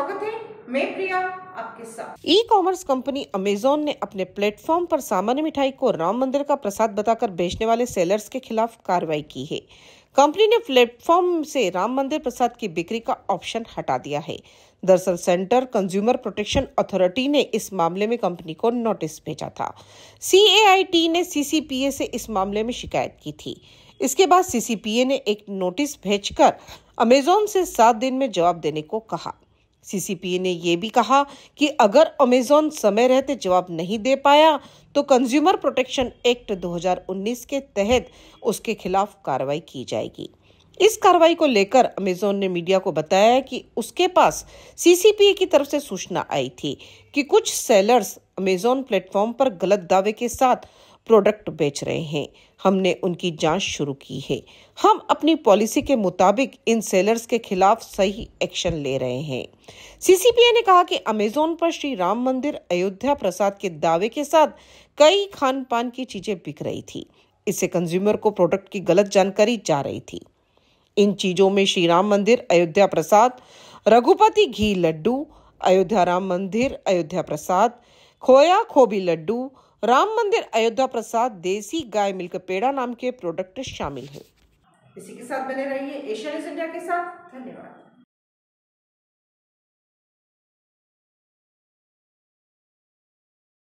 स्वागत है मैं प्रिया आपके साथ ई कॉमर्स कंपनी अमेजोन ने अपने प्लेटफॉर्म पर सामान्य मिठाई को राम मंदिर का प्रसाद बताकर बेचने वाले सेलर्स के खिलाफ कार्रवाई की है कंपनी ने प्लेटफॉर्म से राम मंदिर प्रसाद की बिक्री का ऑप्शन हटा दिया है दरअसल सेंटर कंज्यूमर प्रोटेक्शन अथॉरिटी ने इस मामले में कंपनी को नोटिस भेजा था सीएआईटी ने सीसीपीए से इस मामले में शिकायत की थी इसके बाद सीसीपीए ने एक नोटिस भेजकर अमेजोन से सात दिन में जवाब देने को कहा सीसीपीए ने यह भी कहा कि अगर अमेजॉन समय रहते जवाब नहीं दे पाया तो कंज्यूमर प्रोटेक्शन एक्ट 2019 के तहत उसके खिलाफ कार्रवाई की जाएगी इस कार्रवाई को लेकर अमेजोन ने मीडिया को बताया कि उसके पास सीसीपीए की तरफ से सूचना आई थी कि कुछ सेलर्स अमेजोन प्लेटफॉर्म पर गलत दावे के साथ प्रोडक्ट बेच रहे हैं हमने उनकी जांच शुरू की है हम अपनी पॉलिसी के मुताबिक इन सेलर्स के खिलाफ सही एक्शन ले रहे हैं सीसीपीए ने कहा कि अमेजोन पर श्री राम मंदिर अयोध्या प्रसाद के दावे के साथ कई खान पान की चीजें बिक रही थी इससे कंज्यूमर को प्रोडक्ट की गलत जानकारी जा रही थी इन चीजों में श्री राम मंदिर अयोध्या प्रसाद रघुपति घी लड्डू अयोध्या राम मंदिर अयोध्या प्रसाद खोया खोबी लड्डू राम मंदिर अयोध्या प्रसाद देसी गाय मिल्क पेड़ा नाम के प्रोडक्ट शामिल है इसी के साथ बने रहिए एशिया इंडिया के साथ धन्यवाद